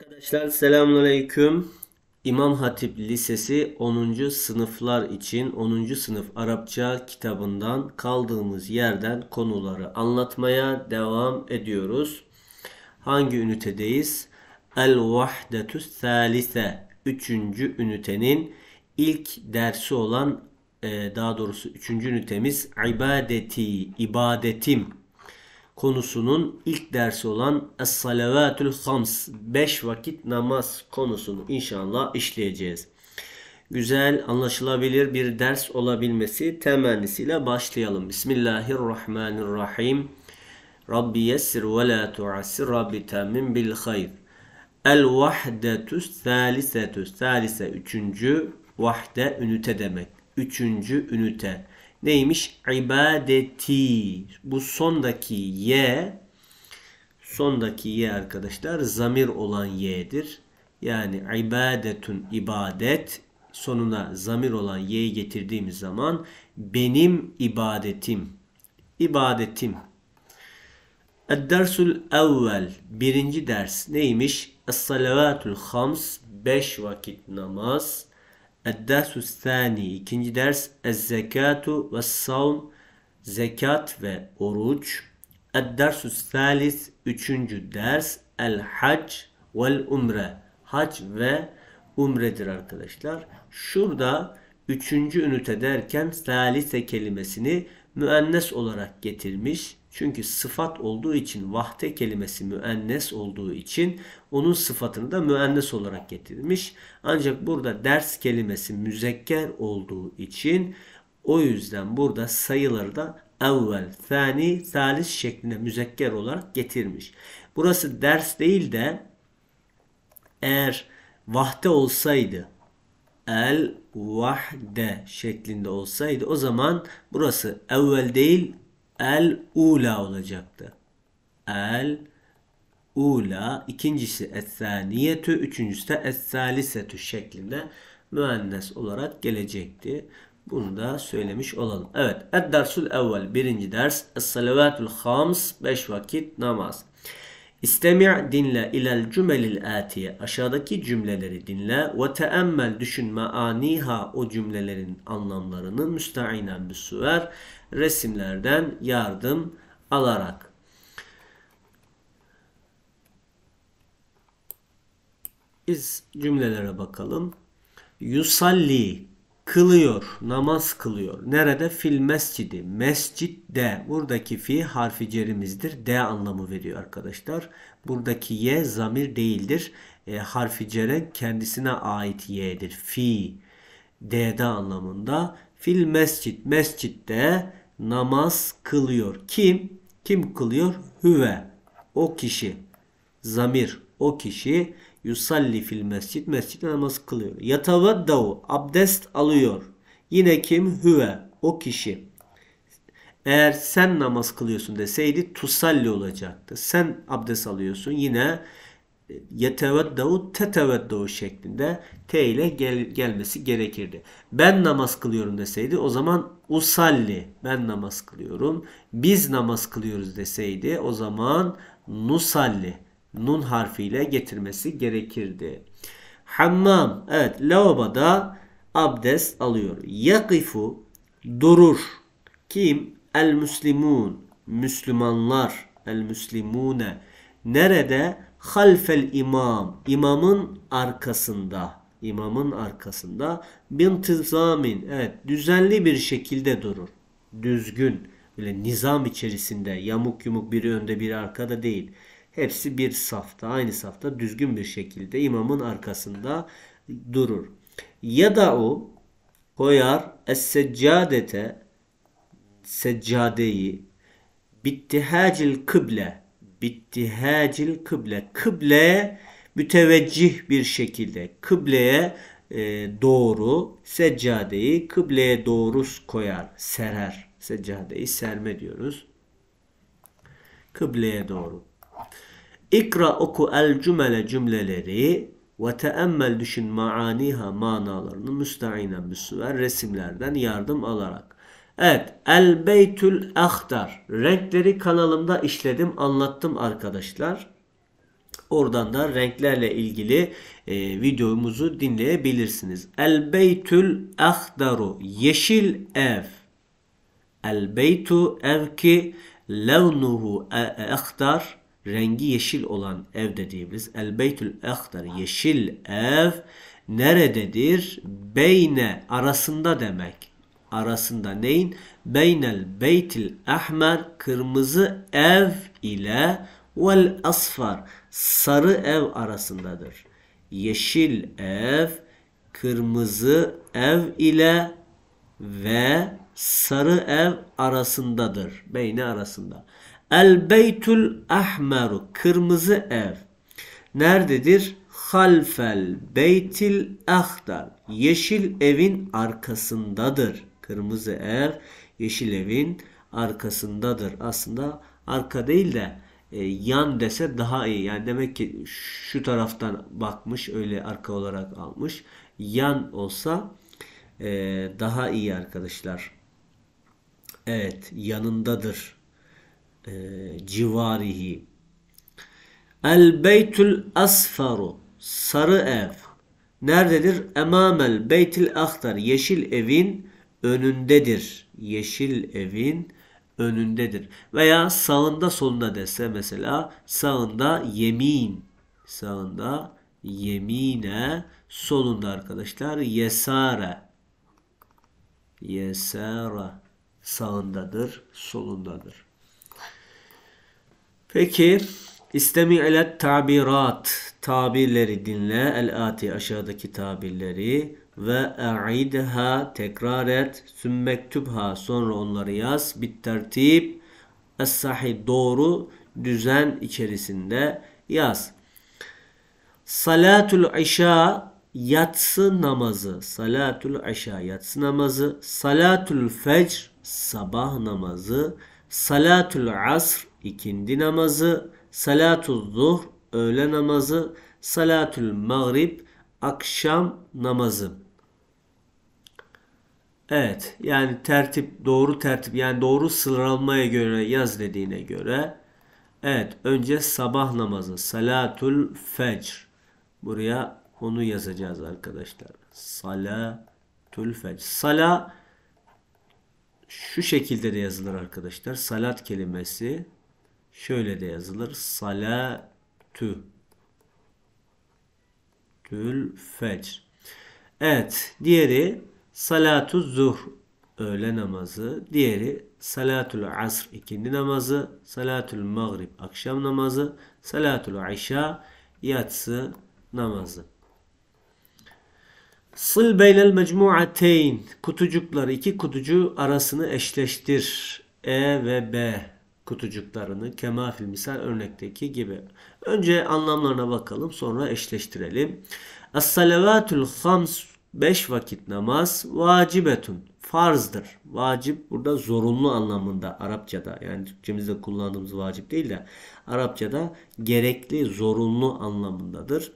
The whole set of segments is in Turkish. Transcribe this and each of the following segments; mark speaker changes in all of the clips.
Speaker 1: Arkadaşlar selamünaleyküm. İmam Hatip Lisesi 10. sınıflar için 10. sınıf Arapça kitabından kaldığımız yerden konuları anlatmaya devam ediyoruz. Hangi ünitedeyiz? El Vahdetu Salise 3. ünitenin ilk dersi olan e, daha doğrusu 3. ünitemiz ibadeti, ibadetim konusunun ilk dersi olan Es-Salavatül Hams 5 vakit namaz konusunu inşallah işleyeceğiz. Güzel anlaşılabilir bir ders olabilmesi temennisiyle başlayalım. Bismillahirrahmanirrahim. Rabbi yessir ve la tuassir Rabbi temin bil hayr. El vahdetu thalisetu. salise üçüncü vahde ünite demek. Üçüncü ünite neymiş? İbadeti. Bu sondaki ye sondaki ye arkadaşlar zamir olan ye'dir. Yani ibadetun ibadet sonuna zamir olan ye'yi getirdiğimiz zaman benim ibadetim ibadetim Dersul evvel birinci ders neymiş? Es-salavatul hams beş vakit namaz Eddâsü sâni. ikinci ders. Ezzekâtu ve savm. Zekat ve oruç. Eddâsü sâlis. Üçüncü ders. El hac vel umre. Hac ve umredir arkadaşlar. Şurada üçüncü ünite derken salise kelimesini müennes olarak getirmiş. Çünkü sıfat olduğu için vahde kelimesi müennes olduğu için onun sıfatını da müennes olarak getirmiş. Ancak burada ders kelimesi müzekker olduğu için o yüzden burada sayıları da evvel, fani salis şeklinde müzekker olarak getirmiş. Burası ders değil de eğer vahde olsaydı el vahde şeklinde olsaydı o zaman burası evvel değil el ula olacaktı. El ula ikincisi ethaniyetü üçüncüsü de ethalisetü şeklinde müennes olarak gelecekti. Bunu da söylemiş olalım. Evet. Eddersul evvel birinci ders. Es-salavatul hams beş vakit namaz. İstemi' dinle ilel cümelil atiye. Aşağıdaki cümleleri dinle. Ve teemmel düşünme aniha o cümlelerin anlamlarını müsteinen bir suver resimlerden yardım alarak. Biz cümlelere bakalım. Yusalli kılıyor, namaz kılıyor. Nerede? Fil mescidi. Mescidde. Buradaki fi harfi cerimizdir. D anlamı veriyor arkadaşlar. Buradaki ye zamir değildir. E, harfi cere kendisine ait ye'dir. Fi. D'de anlamında. Fil mescid. Mescitte namaz kılıyor. Kim? Kim kılıyor? Hüve. O kişi. Zamir. O kişi yusalli fil mescid. Mescid namaz kılıyor. Yatavaddavu. Abdest alıyor. Yine kim? Hüve. O kişi. Eğer sen namaz kılıyorsun deseydi tusalli olacaktı. Sen abdest alıyorsun. Yine yeteveddu teteveddu şeklinde t ile gel, gelmesi gerekirdi. Ben namaz kılıyorum deseydi o zaman usalli ben namaz kılıyorum. Biz namaz kılıyoruz deseydi o zaman nusalli nun harfiyle getirmesi gerekirdi. Hammam evet lavaboda abdest alıyor. Yakifu durur. Kim? El Müslimun. Müslümanlar. El Müslimune. Nerede? halfel imam imamın arkasında imamın arkasında bin tizamin, evet düzenli bir şekilde durur. Düzgün böyle nizam içerisinde yamuk yumuk biri önde biri arkada değil. Hepsi bir safta aynı safta düzgün bir şekilde imamın arkasında durur. Ya da o koyar es seccadete seccadeyi bittihacil kıble bittihacil kıble. Kıbleye müteveccih bir şekilde kıbleye e, doğru seccadeyi kıbleye doğru koyar, serer. Seccadeyi serme diyoruz. Kıbleye doğru. İkra oku el cümle cümleleri ve teemmel düşün maaniha manalarını müstainen müsver resimlerden yardım alarak. Evet. El Beytül Ahtar. Renkleri kanalımda işledim, anlattım arkadaşlar. Oradan da renklerle ilgili e, videomuzu dinleyebilirsiniz. El Beytül Ahtar'u Yeşil ev. El Beytu ev ki levnuhu e, e, ahtar. Rengi yeşil olan ev de El Beytül Ahtar. Yeşil ev nerededir? Beyne arasında demek arasında neyin? Beynel beytil ahmer kırmızı ev ile vel asfar sarı ev arasındadır. Yeşil ev kırmızı ev ile ve sarı ev arasındadır. Beyni arasında. El beytul ahmeru kırmızı ev. Nerededir? Halfel beytil ahdar. Yeşil evin arkasındadır kırmızı ev yeşil evin arkasındadır. Aslında arka değil de e, yan dese daha iyi. Yani demek ki şu taraftan bakmış öyle arka olarak almış. Yan olsa e, daha iyi arkadaşlar. Evet yanındadır. E, civarihi. El beytül asfaru. Sarı ev. Nerededir? Emamel beytil ahtar. Yeşil evin önündedir. Yeşil evin önündedir. Veya sağında solunda dese mesela sağında yemin. Sağında yemine solunda arkadaşlar yesare. Yesara sağındadır, solundadır. Peki istemi ile tabirat tabirleri dinle. El ati aşağıdaki tabirleri ve e'idha tekrar et sümmektübha sonra onları yaz bit tertip es sahih doğru düzen içerisinde yaz. Salatul işa yatsı namazı. Salatul işa yatsı namazı. Salatul fecr sabah namazı. Salatul asr ikindi namazı. Salatul zuhr öğle namazı. Salatul maghrib akşam namazı. Evet yani tertip doğru tertip yani doğru sıralamaya göre yaz dediğine göre evet önce sabah namazı salatul fecr buraya onu yazacağız arkadaşlar. Salatul fecr. Sala şu şekilde de yazılır arkadaşlar. Salat kelimesi şöyle de yazılır. salatü tül fecr. Evet. Diğeri salatu zuhr öğle namazı, diğeri salatul asr ikindi namazı, salatul maghrib akşam namazı, salatul işa yatsı namazı. Sıl beynel mecmuateyn kutucuklar iki kutucu arasını eşleştir. E ve B kutucuklarını kema fil misal örnekteki gibi. Önce anlamlarına bakalım sonra eşleştirelim. Es salavatül hams 5 vakit namaz vacibetun farzdır. Vacip burada zorunlu anlamında Arapçada yani Türkçemizde kullandığımız vacip değil de Arapçada gerekli zorunlu anlamındadır.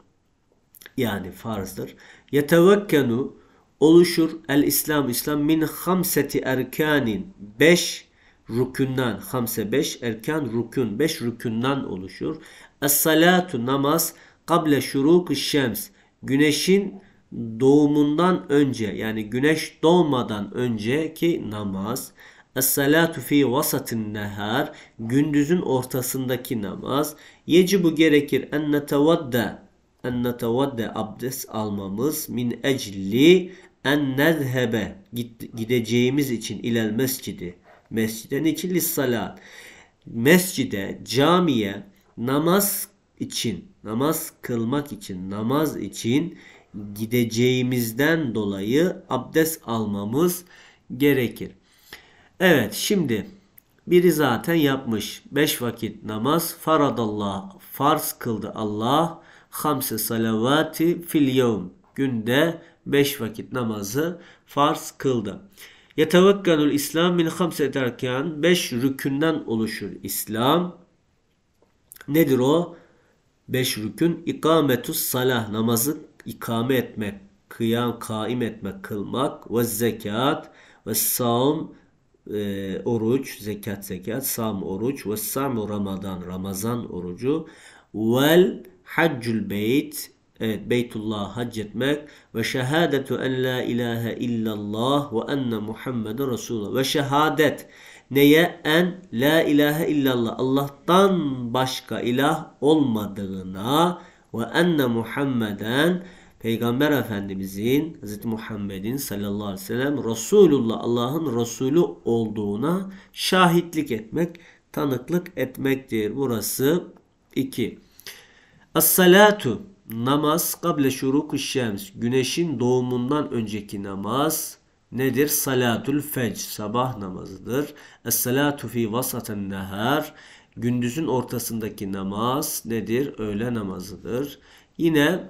Speaker 1: Yani farzdır. Yetevekkenu oluşur el İslam İslam min hamseti erkanin 5 rükünden hamse 5 erken rükün 5 rükünden oluşur. Es salatu namaz kable şuruk şems güneşin doğumundan önce yani güneş doğmadan önceki namaz. Es-salatu fi vasatin nehar gündüzün ortasındaki namaz. Yecibu gerekir en netevadda en netevadda abdest almamız min ecli en nezhebe gideceğimiz için ilel mescidi. Mescide niçin salat? Mescide, camiye namaz için, namaz kılmak için, namaz için gideceğimizden dolayı abdest almamız gerekir. Evet şimdi biri zaten yapmış. Beş vakit namaz faradallah farz kıldı Allah. Hamse salavati fil yevm. Günde beş vakit namazı farz kıldı. Yetevekkelul İslam min hamse derken beş rükünden oluşur İslam. Nedir o? Beş rükün ikametus salah namazı ikame etmek, kıyam kaim etmek, kılmak ve zekat ve saum e, oruç, zekat zekat, sam oruç ve sam ramadan, ramazan orucu vel haccül beyt Evet, Beytullah hac etmek ve şehadetu en la ilahe illallah ve enne Muhammeden Resulullah. Ve şehadet neye? En la ilahe illallah. Allah'tan başka ilah olmadığına ve enne Muhammeden Peygamber Efendimizin Hz. Muhammed'in sallallahu aleyhi ve sellem Resulullah Allah'ın Resulü olduğuna şahitlik etmek, tanıklık etmektir. Burası 2. As-salatu namaz kable şuruku şems güneşin doğumundan önceki namaz nedir? Salatul fecr sabah namazıdır. Es-salatu fi vasatin nehar Gündüzün ortasındaki namaz nedir? Öğle namazıdır. Yine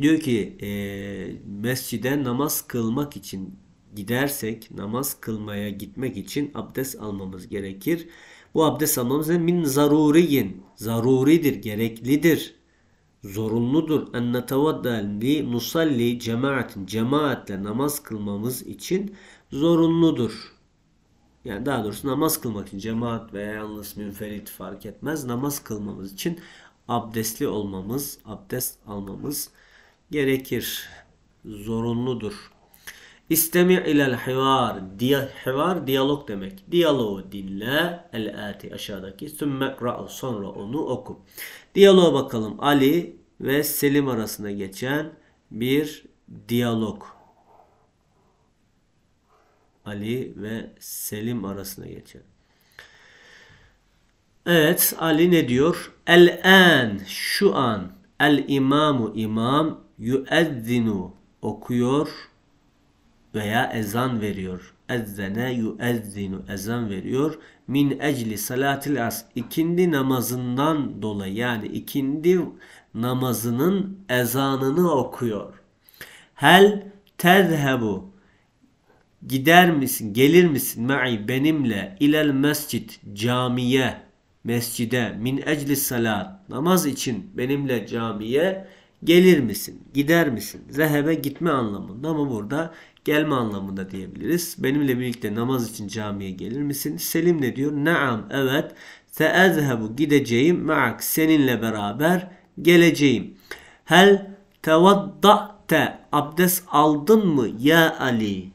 Speaker 1: diyor ki e, mescide namaz kılmak için gidersek namaz kılmaya gitmek için abdest almamız gerekir. Bu abdest almamız Min zaruriyin. Zaruridir, gereklidir. Zorunludur. En li nusalli cemaatin. Cemaatle namaz kılmamız için zorunludur yani daha doğrusu namaz kılmak için cemaat veya yalnız münferit fark etmez. Namaz kılmamız için abdestli olmamız, abdest almamız gerekir. Zorunludur. İstemi ilel hivar. hivar diyalog demek. Diyaloğu dinle. El ati aşağıdaki. Sümme ra'u sonra onu oku. Diyaloğa bakalım. Ali ve Selim arasında geçen bir diyalog. Ali ve Selim arasında geçer. Evet Ali ne diyor? El en şu an el imamu imam yüezzinu okuyor veya ezan veriyor. Ezzene yüezzinu ezan veriyor. Min ecli salatil as ikindi namazından dolayı yani ikindi namazının ezanını okuyor. Hel tezhebu Gider misin? Gelir misin? Ma'i benimle ilel mescid camiye mescide min ecli salat namaz için benimle camiye gelir misin? Gider misin? Zehebe gitme anlamında ama burada gelme anlamında diyebiliriz. Benimle birlikte namaz için camiye gelir misin? Selim ne diyor? Naam evet. Seezhebu gideceğim. Ma'ak seninle beraber geleceğim. Hel tevadda'te abdest aldın mı ya Ali?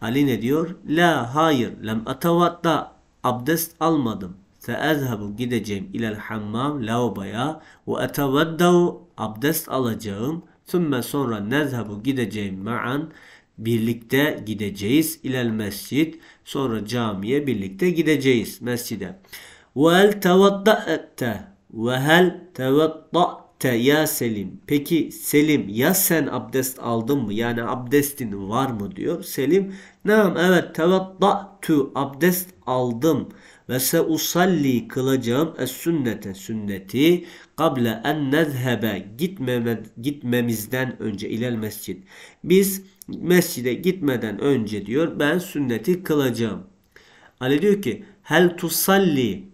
Speaker 1: Ali ne diyor? La hayır lem atavatta abdest almadım. Feezhebu gideceğim ilel hammam lavaboya ve etevaddav abdest alacağım. Sümme sonra nezhebu gideceğim ma'an birlikte gideceğiz ilel mescid. Sonra camiye birlikte gideceğiz mescide. Ve hel tevadda'te ve hel tevadda'te abdeste ya Selim. Peki Selim ya sen abdest aldın mı? Yani abdestin var mı diyor. Selim Naam evet tevaddatu abdest aldım ve se usalli kılacağım es sünnete sünneti kable en nezhebe gitmeme, gitmemizden önce ilel mescid. Biz mescide gitmeden önce diyor ben sünneti kılacağım. Ali diyor ki hel tusalli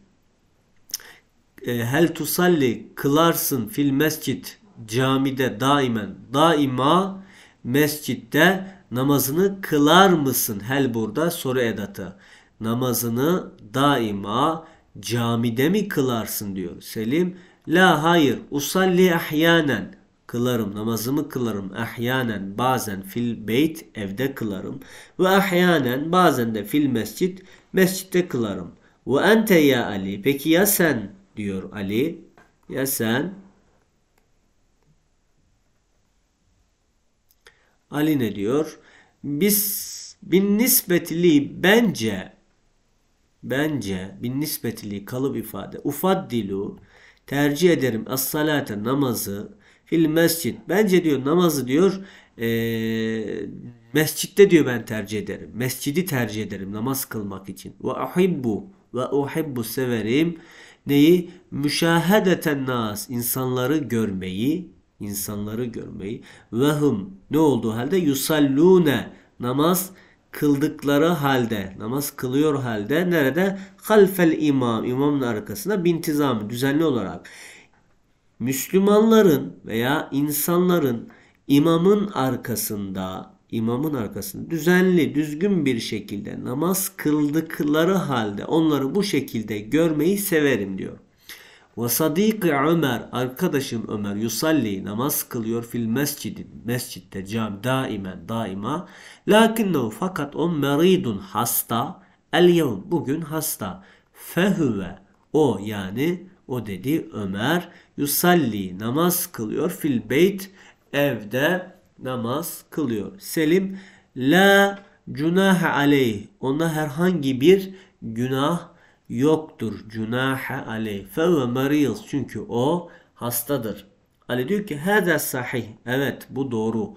Speaker 1: e, hel tusalli kılarsın fil mescit camide daimen daima mescitte namazını kılar mısın? Hel burada soru edatı. Namazını daima camide mi kılarsın diyor Selim. La hayır usalli ahyanen kılarım namazımı kılarım ahyanen bazen fil beyt evde kılarım ve ahyanen bazen de fil mescit mescitte kılarım. Ve ente ya Ali peki ya sen diyor Ali. Ya sen? Ali ne diyor? Biz bin nispetli bence bence bin nispetli kalıp ifade ufaddilu tercih ederim as salate namazı fil mescid bence diyor namazı diyor e, mescitte diyor ben tercih ederim mescidi tercih ederim namaz kılmak için ve uhibbu ve uhibbu severim neyi? Müşahedeten nas. insanları görmeyi, insanları görmeyi. Vehum ne olduğu halde yusallune namaz kıldıkları halde namaz kılıyor halde nerede? Halfel imam imamın arkasında bintizamı düzenli olarak Müslümanların veya insanların imamın arkasında imamın arkasında düzenli, düzgün bir şekilde namaz kıldıkları halde onları bu şekilde görmeyi severim diyor. Ve sadiki Ömer, arkadaşım Ömer yusalli namaz kılıyor fil mescidin, mescitte cam daimen daima. Lakinnehu fakat o meridun hasta, el yevm bugün hasta. Fehüve o yani o dedi Ömer yusalli namaz kılıyor fil beyt evde namaz kılıyor. Selim la cunah aleyh. Ona herhangi bir günah yoktur. Cunah aleyh. Fe ve mariyz. Çünkü o hastadır. Ali diyor ki hada sahih. Evet bu doğru.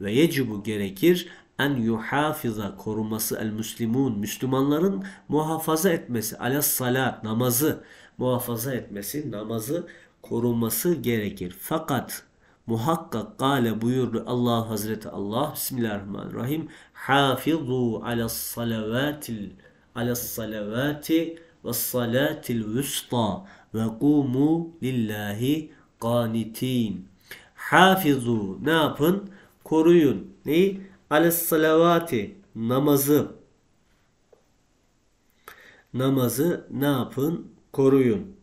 Speaker 1: Ve yecibu gerekir en yuhafiza koruması el müslimun Müslümanların muhafaza etmesi ala salat namazı muhafaza etmesi namazı korunması gerekir. Fakat Muhakkak gale buyurdu Allah Hazreti Allah. Bismillahirrahmanirrahim. Hafizu ala salavatil ala salavati ve salatil vusta ve kumu lillahi qanitin. Hafizu ne yapın? Koruyun. Neyi? ala salavati namazı. Namazı ne yapın? Koruyun.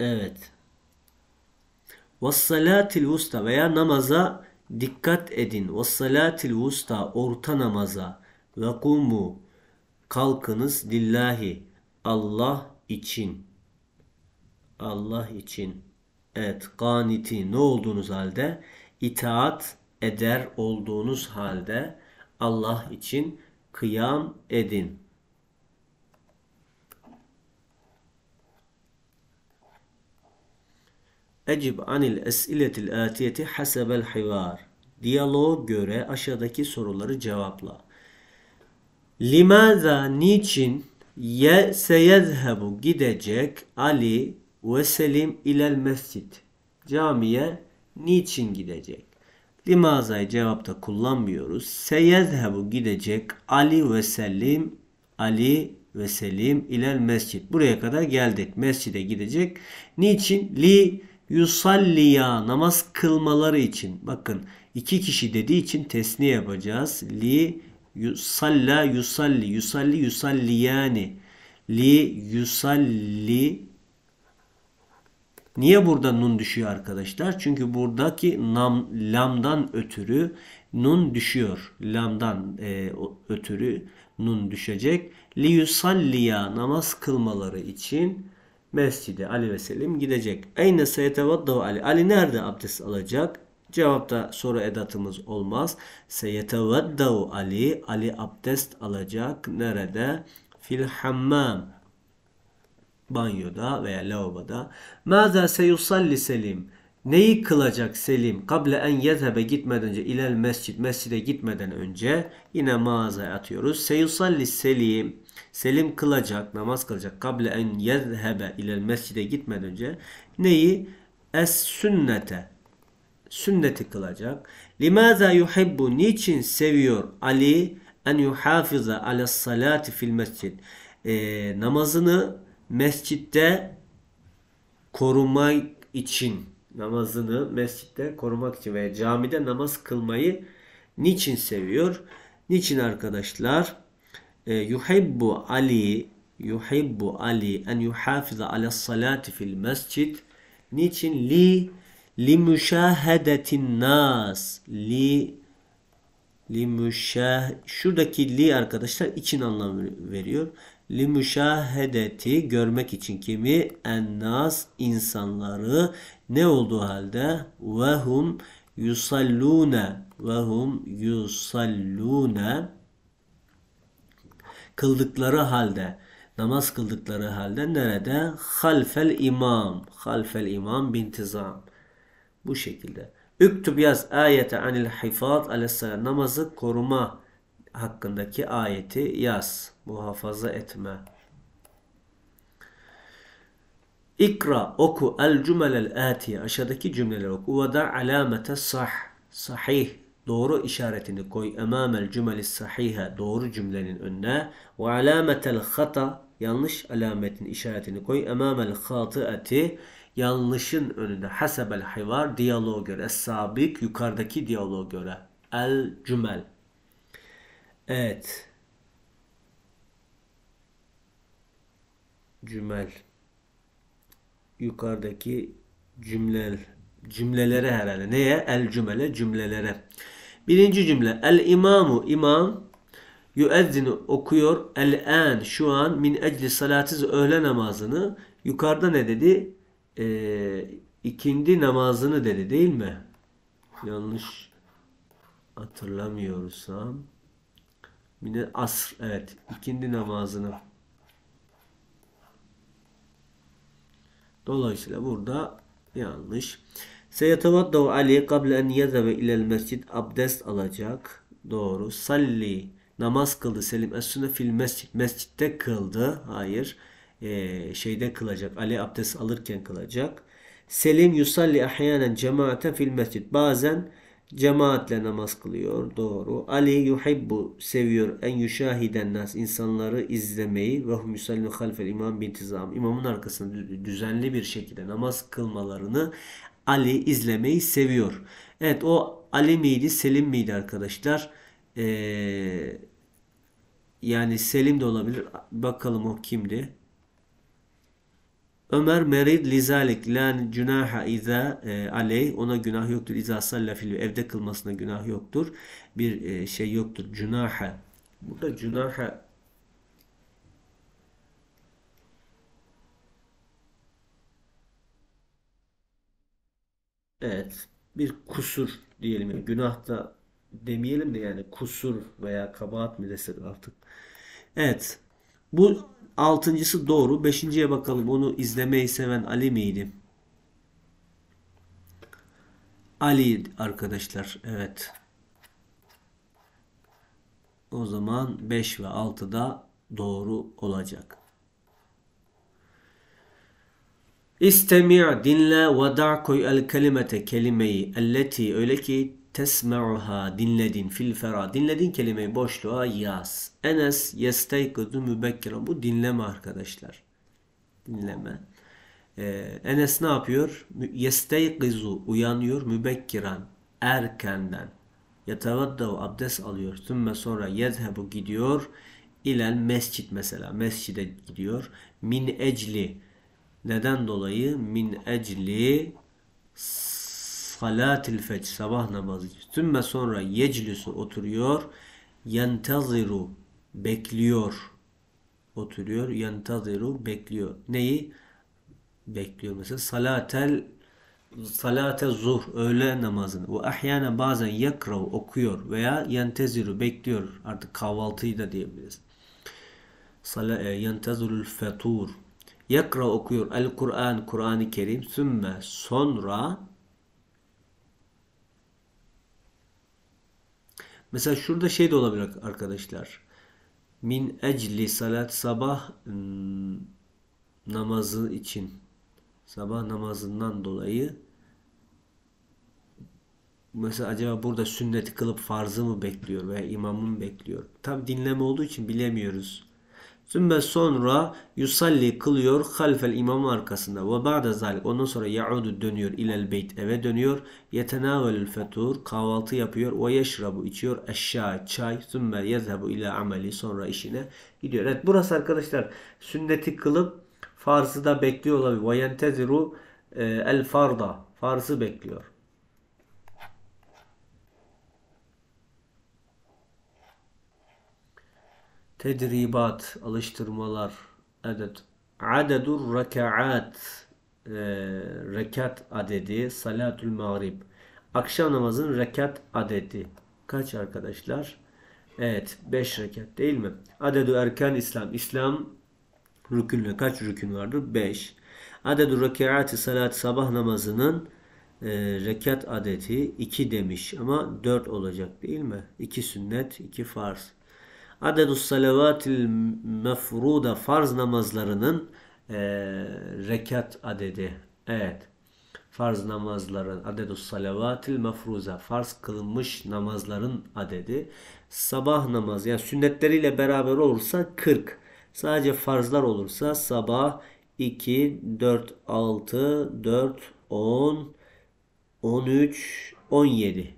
Speaker 1: Evet. Vassalatil vusta veya namaza dikkat edin. Vassalatil vusta orta namaza. Ve kumu kalkınız lillahi Allah için. Allah için. Evet kaniti ne olduğunuz halde itaat eder olduğunuz halde Allah için kıyam edin. Ecib anil esiletil atiyeti hasebel hivar. Diyaloğa göre aşağıdaki soruları cevapla. Limaza niçin ye seyezhebu gidecek Ali ve Selim ilel mescid. Camiye niçin gidecek? Limaza'yı cevapta kullanmıyoruz. Seyezhebu gidecek Ali ve Selim Ali ve Selim ilel mescid. Buraya kadar geldik. Mescide gidecek. Niçin? Li Yusalliya namaz kılmaları için. Bakın iki kişi dediği için tesni yapacağız. Li yusalla yusalli yusalli yani li yusalli Niye burada nun düşüyor arkadaşlar? Çünkü buradaki nam, lamdan ötürü nun düşüyor. Lamdan e, ötürü nun düşecek. Li yusalliya namaz kılmaları için mescide Ali ve Selim gidecek. Eyne seyetevaddahu Ali. Ali nerede abdest alacak? Cevapta soru edatımız olmaz. Seyetevaddahu Ali. Ali abdest alacak. Nerede? Fil hammam. Banyoda veya lavaboda. Maza seyusalli Selim. Neyi kılacak Selim? Kable en yezhebe gitmeden önce ilel mescid. Mescide gitmeden önce yine mağazaya atıyoruz. Seyusalli Selim. Selim kılacak, namaz kılacak. Kable en yezhebe ile mescide gitmeden önce neyi? Es sünnete. Sünneti kılacak. Limaza yuhibbu niçin seviyor Ali en yuhafiza ala salati fil mescid. E, namazını mescitte korumak için namazını mescitte korumak için veya camide namaz kılmayı niçin seviyor? Niçin arkadaşlar? Ee, yuhibbu Ali yuhibbu Ali en yuhafiza ala salati fil mescid niçin li li müşahedetin nas li li müşah şuradaki li arkadaşlar için anlam veriyor li müşahedeti görmek için kimi en nas insanları ne olduğu halde ve hum yusallune ve hum yusallune kıldıkları halde namaz kıldıkları halde nerede? Halfel imam. Halfel imam bintizam. Bu şekilde. Üktüb yaz ayete anil hifat aleyhisselam. Namazı koruma hakkındaki ayeti yaz. Muhafaza etme. İkra oku el cümelel atiye. Aşağıdaki cümleleri oku. Ve da alamete sah. Sahih doğru işaretini koy emamel cümeli sahiha doğru cümlenin önüne ve alametel hata yanlış alametin işaretini koy emamel hatiati yanlışın önünde hasebel hayvar diyaloğa göre es sabik yukarıdaki diyaloğa göre el cümel evet cümel yukarıdaki cümle cümlelere herhalde neye el cümle cümlelere Birinci cümle. El imamu imam yüezzini okuyor. El en şu an min ecli salatiz öğle namazını. Yukarıda ne dedi? Ee, ikindi namazını dedi değil mi? Yanlış hatırlamıyorsam. Mine asr evet ikindi namazını. Dolayısıyla burada yanlış. Seyetevaddav Ali kable en yezeve ilel mescid abdest alacak. Doğru. Salli namaz kıldı Selim Es-Sünne fil mescid. Mescitte kıldı. Hayır. Ee, şeyde kılacak. Ali abdest alırken kılacak. Selim yusalli ahyanen cemaate fil mescid. Bazen cemaatle namaz kılıyor. Doğru. Ali yuhibbu seviyor en yuşahiden nas insanları izlemeyi ve hum yusallu halfel imam bintizam. İmamın arkasında düzenli bir şekilde namaz kılmalarını Ali izlemeyi seviyor. Evet o Ali miydi Selim miydi arkadaşlar? Ee, yani Selim de olabilir. Bakalım o kimdi? Ömer merid lizalik lan günaha iza e, aley ona günah yoktur iza salla fil evde kılmasına günah yoktur bir e, şey yoktur günaha burada günaha Evet. Bir kusur diyelim. Günah da demeyelim de yani kusur veya kabahat mı desek artık. Evet. Bu altıncısı doğru. Beşinciye bakalım. Onu izlemeyi seven Ali miydi? Ali arkadaşlar. Evet. O zaman 5 ve 6 da doğru olacak. İstemi' dinle ve da' koy el kelimete kelimeyi elleti öyle ki tesme'uha dinledin fil fera dinledin kelimeyi boşluğa yaz. Enes yesteykudu mübekkiren bu dinleme arkadaşlar. Dinleme. Ee, Enes ne yapıyor? Yesteykizu uyanıyor mübekkiren erkenden. Yetevaddav abdest alıyor. Tümme sonra yezhebu gidiyor. İlen mescit mesela. Mescide gidiyor. Min ecli neden dolayı? Min ecli salatil fecr sabah namazı. Sümme sonra yeclüsü oturuyor. Yenteziru bekliyor. Oturuyor. Yenteziru bekliyor. Neyi? Bekliyor mesela. Salatel salate zuhr öğle namazını ve ahyana bazen yakrav okuyor veya yenteziru bekliyor artık kahvaltıyı da diyebiliriz. Sala e, yentezirul fetur Yakra okuyor. El Kur'an Kur'an-ı Kerim. Sümme sonra Mesela şurada şey de olabilir arkadaşlar. Min ecli salat sabah hmm, namazı için sabah namazından dolayı mesela acaba burada sünneti kılıp farzı mı bekliyor veya imamı mı bekliyor? Tam dinleme olduğu için bilemiyoruz. Sümme sonra yusalli kılıyor halfel imamın arkasında. Ve ba'de zalik. Ondan sonra yaudu dönüyor ilel beyt eve dönüyor. Yetenavelül fetur kahvaltı yapıyor. Ve yeşrabu içiyor eşya çay. Sümme yezhebu ila ameli sonra işine gidiyor. Evet burası arkadaşlar sünneti kılıp farzı da bekliyor olabilir. Ve yenteziru e, el farda. Farzı bekliyor. tedribat, alıştırmalar, adet, adedur rekaat, e, rekat adedi, salatul mağrib, akşam namazın rekat adedi. Kaç arkadaşlar? Evet, 5 rekat değil mi? Adedu erken İslam, İslam rükünle kaç rükün vardır? 5. Adedu rekaati salat sabah namazının e, rekat adeti 2 demiş ama 4 olacak değil mi? 2 sünnet, 2 farz adedü salavatil mefruda farz namazlarının e, rekat adedi. Evet. Farz namazların adedü salavatil mefruza farz kılınmış namazların adedi. Sabah namazı yani sünnetleriyle beraber olursa 40. Sadece farzlar olursa sabah 2, 4, 6, 4, 10, 13, 17.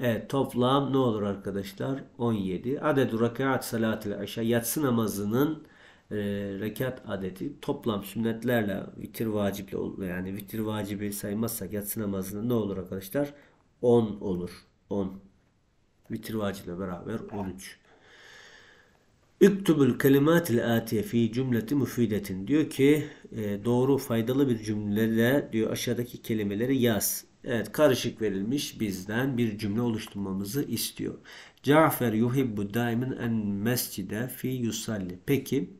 Speaker 1: Evet toplam ne olur arkadaşlar? 17. Adet rakat salatil aşağı yatsı namazının e, rekat adeti toplam sünnetlerle vitir vaciple yani vitir vacibi saymazsak yatsı namazının ne olur arkadaşlar? 10 olur. 10. Vitir vaciple beraber 13. Üktübül kelimatil atiye fi cümleti müfidetin. Diyor ki e, doğru faydalı bir cümlede diyor aşağıdaki kelimeleri yaz. Evet karışık verilmiş bizden bir cümle oluşturmamızı istiyor. Cafer yuhibbu daimin en mescide fi yusalli. Peki.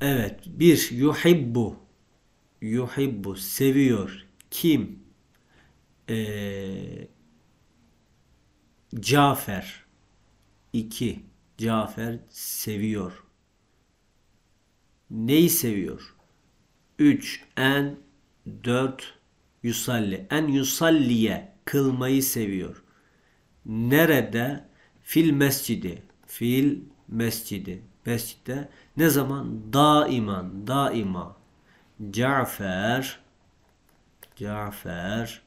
Speaker 1: Evet bir yuhibbu yuhibbu seviyor. Kim? Ee, Cafer 2. Cafer seviyor. Neyi seviyor? Üç En 4. Yusalli. En yusalliye kılmayı seviyor. Nerede? Fil mescidi. Fil mescidi. Mescitte ne zaman? Daiman. Daima. Cafer Cafer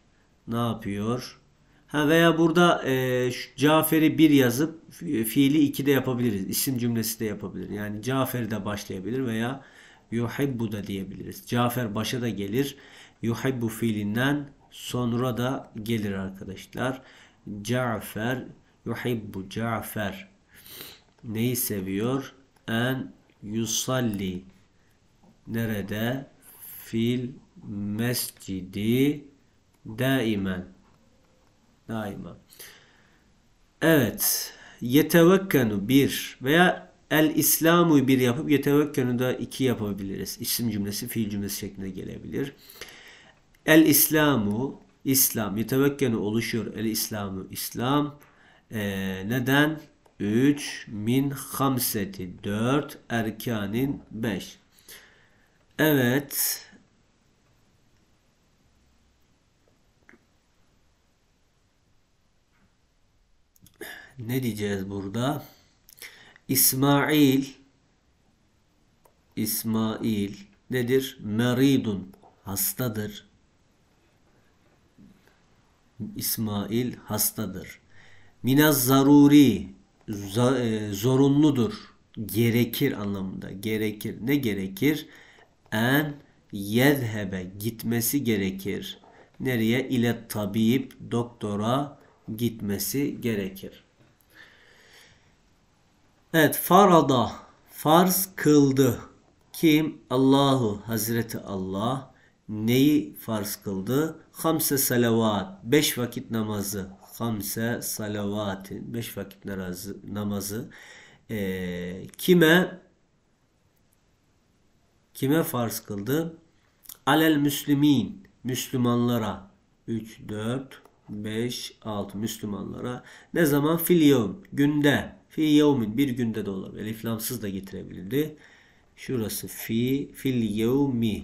Speaker 1: ne yapıyor? Ha veya burada e, Cafer'i bir yazıp e, fiili iki de yapabiliriz. İsim cümlesi de yapabilir. Yani Cafer'i de başlayabilir veya yuhibbu da diyebiliriz. Cafer başa da gelir. Yuhibbu fiilinden sonra da gelir arkadaşlar. Cafer yuhibbu Cafer neyi seviyor? En yusalli nerede? Fil mescidi daimen daima. Evet. Yetevekkenu bir veya El İslamu bir yapıp yetevekkenu da iki yapabiliriz. İsim cümlesi fiil cümlesi şeklinde gelebilir. El İslamu İslam. Yetevekkenu oluşuyor. El İslamu İslam. Ee, neden? 3 min hamseti 4 erkanin 5. Evet. Ne diyeceğiz burada? İsmail İsmail nedir? Meridun hastadır. İsmail hastadır. Minaz zaruri e, zorunludur. Gerekir anlamında. Gerekir. Ne gerekir? En yedhebe gitmesi gerekir. Nereye? İle tabip doktora gitmesi gerekir. Evet farada farz kıldı. Kim? Allahu Hazreti Allah neyi farz kıldı? Hamse salavat. Beş vakit namazı. Hamse salavatin. Beş vakit narazı, namazı. Ee, kime? Kime farz kıldı? Alel müslimin. Müslümanlara. üç dört 5, 6 Müslümanlara ne zaman filyum günde fi yevmin bir günde de olabilir. Elif da getirebilirdi. Şurası fi fil yevmi.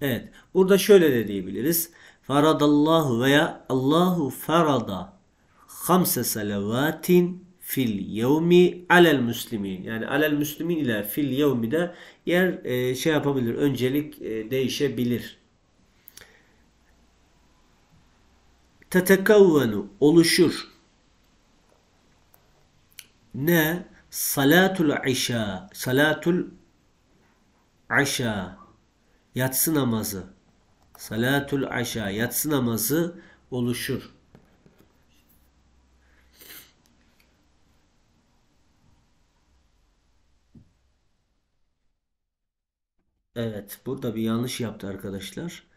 Speaker 1: Evet. Burada şöyle de diyebiliriz. Faradallahu veya Allahu farada hamse salavatin fil yevmi alel müslimin. Yani alel müslimin ile fil yevmi de yer e, şey yapabilir. Öncelik e, değişebilir. tetekevvenu oluşur. Ne? Salatul işa. Salatul işa. Yatsı namazı. Salatul işa. Yatsı namazı oluşur. Evet. Burada bir yanlış yaptı arkadaşlar.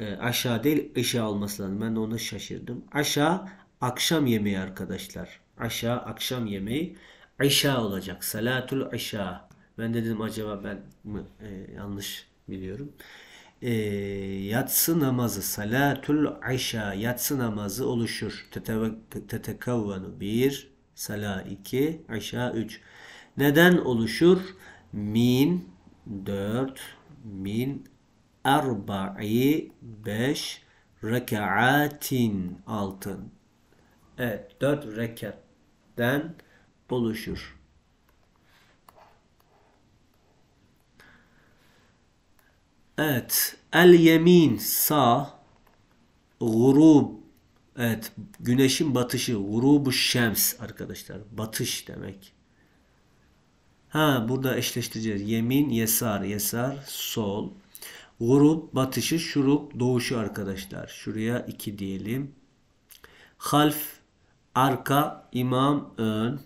Speaker 1: Ee, aşağı değil ışığa alması lazım. Ben de ona şaşırdım. Aşağı akşam yemeği arkadaşlar. Aşağı akşam yemeği. İşa olacak. Salatul işa. Ben de dedim acaba ben mi e, yanlış biliyorum. E, yatsı namazı salatul işa yatsı namazı oluşur. Tetekavvenu bir sala iki işa üç. Neden oluşur? Min dört min erba'i beş rekaatin altın. Evet dört rekatten oluşur. Evet. El yemin sağ gurub evet güneşin batışı gurubu şems arkadaşlar. Batış demek. Ha burada eşleştireceğiz. Yemin yesar yesar sol. Grup batışı, şurup doğuşu arkadaşlar. Şuraya 2 diyelim. Half arka, imam ön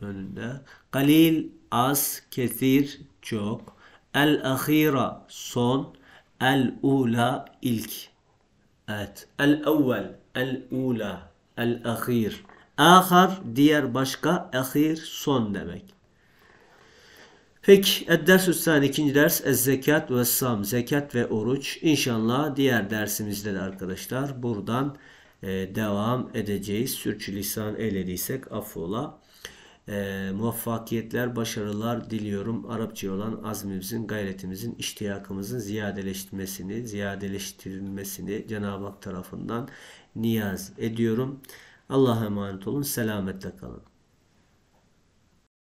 Speaker 1: önünde. Galil az, kesir çok. El ahira son. El ula ilk. Evet. El evvel. El ula. El ahir. Ahar diğer başka. Ahir son demek. Peki Edders Üstan ikinci ders Zekat ve Sam Zekat ve Oruç İnşallah diğer dersimizde de arkadaşlar buradan e, devam edeceğiz. Sürçülisan eylediysek affola. E, muvaffakiyetler, başarılar diliyorum. Arapça olan azmimizin, gayretimizin, iştiyakımızın ziyadeleştirmesini ziyadeleştirilmesini Cenab-ı Hak tarafından niyaz ediyorum. Allah'a emanet olun. Selametle kalın.